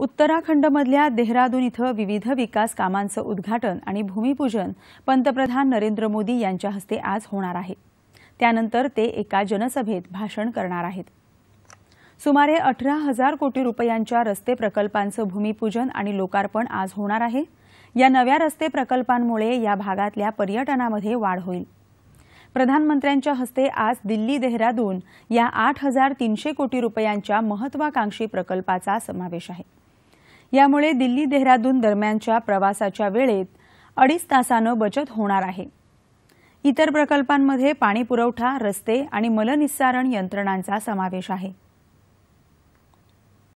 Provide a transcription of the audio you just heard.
उत्तराखंडमधल्या देहरादून इथं विविध विकास कामांचं उद्घाटन आणि भूमिपूजन पंतप्रधान नरेंद्र मोदी यांच्या हस्ते आज होणार आहे त्यानंतर ते एका जनसभेत भाषण करणार आहेत सुमारे अठरा हजार कोटी रुपयांच्या रस्ते प्रकल्पांचं भूमिपूजन आणि लोकार्पण आज होणार आहे या नव्या रस्ते प्रकल्पांमुळे या भागातल्या पर्यटनामध्ये वाढ होईल प्रधानमंत्र्यांच्या हस्ते आज दिल्ली देहरादून या आठ हजार तीनशे कोटी रुपयांच्या महत्वाकांक्षी प्रकल्पाचा समावेश आहे यामुळे दिल्ली देहरादून दरम्यानच्या प्रवासाच्या वेळेत अडीच तासानं बचत होणार आहे इतर प्रकल्पांमध्ये पाणी पुरवठा रस्ते आणि मलनिस्सारण यंत्रणांचा समावेश आहे